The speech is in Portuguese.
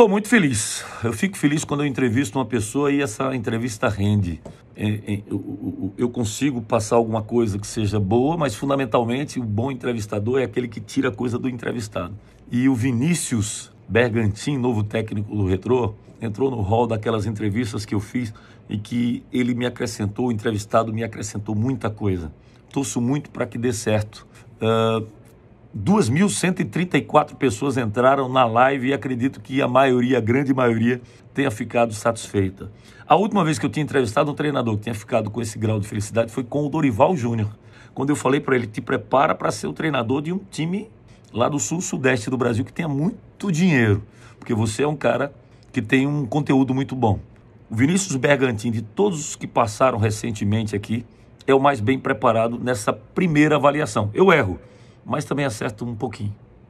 Estou muito feliz. Eu fico feliz quando eu entrevisto uma pessoa e essa entrevista rende. É, é, eu consigo passar alguma coisa que seja boa, mas fundamentalmente o bom entrevistador é aquele que tira a coisa do entrevistado. E o Vinícius Bergantin, novo técnico do Retrô, entrou no hall daquelas entrevistas que eu fiz e que ele me acrescentou, o entrevistado me acrescentou muita coisa. Torço muito para que dê certo. Uh, 2.134 pessoas entraram na live e acredito que a maioria, a grande maioria, tenha ficado satisfeita. A última vez que eu tinha entrevistado um treinador que tinha ficado com esse grau de felicidade foi com o Dorival Júnior, quando eu falei para ele: te prepara para ser o treinador de um time lá do sul-sudeste do Brasil que tenha muito dinheiro, porque você é um cara que tem um conteúdo muito bom. O Vinícius Bergantin, de todos os que passaram recentemente aqui, é o mais bem preparado nessa primeira avaliação. Eu erro mas também acerto um pouquinho.